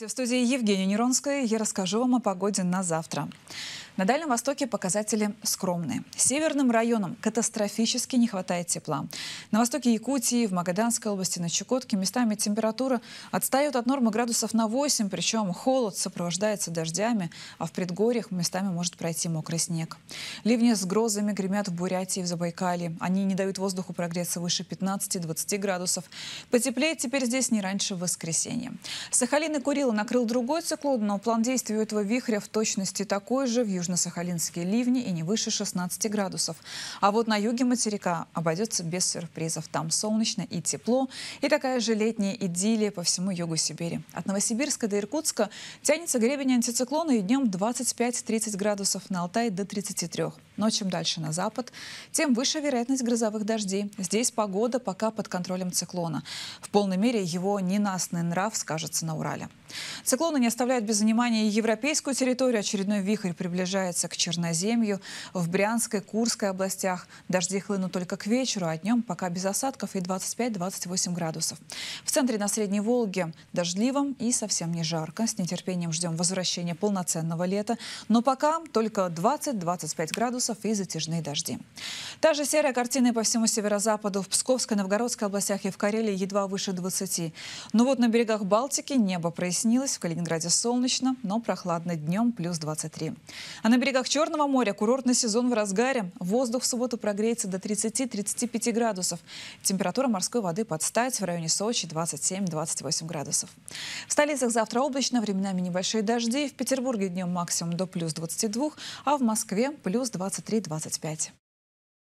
В студии Евгения Неронская. Я расскажу вам о погоде на завтра. На Дальнем Востоке показатели скромные. Северным районам катастрофически не хватает тепла. На востоке Якутии, в Магаданской области, на Чукотке местами температура отстает от нормы градусов на 8, причем холод сопровождается дождями, а в предгорьях местами может пройти мокрый снег. Ливни с грозами гремят в Бурятии и в Забайкалье. Они не дают воздуху прогреться выше 15-20 градусов. Потеплеет теперь здесь не раньше воскресенья. Сахалин и Курилы накрыл другой циклон, но план действий у этого вихря в точности такой же в Южной южно-сахалинские ливни и не выше 16 градусов. А вот на юге материка обойдется без сюрпризов. Там солнечно и тепло, и такая же летняя идиллия по всему югу Сибири. От Новосибирска до Иркутска тянется гребень антициклона и днем 25-30 градусов, на Алтае до 33. Но чем дальше на запад, тем выше вероятность грозовых дождей. Здесь погода пока под контролем циклона. В полной мере его ненастный нрав скажется на Урале. Циклоны не оставляют без внимания и европейскую территорию. Очередной вихрь приближается приближается к Черноземью. В Брянской, Курской областях дожди хлынут только к вечеру, а днем пока без осадков и 25-28 градусов. В центре на Средней Волге дождливом и совсем не жарко. С нетерпением ждем возвращения полноценного лета. Но пока только 20-25 градусов и затяжные дожди. Та же серая картина и по всему северо-западу. В Псковской, Новгородской областях и в Карелии едва выше 20. Но вот на берегах Балтики небо прояснилось, в Калининграде солнечно, но прохладно днем плюс 23. А на берегах Черного моря курортный сезон в разгаре. Воздух в субботу прогреется до 30-35 градусов. Температура морской воды под в районе Сочи 27-28 градусов. В столицах завтра облачно, временами небольшие дожди. В Петербурге днем максимум до плюс 22, а в Москве плюс 23-25.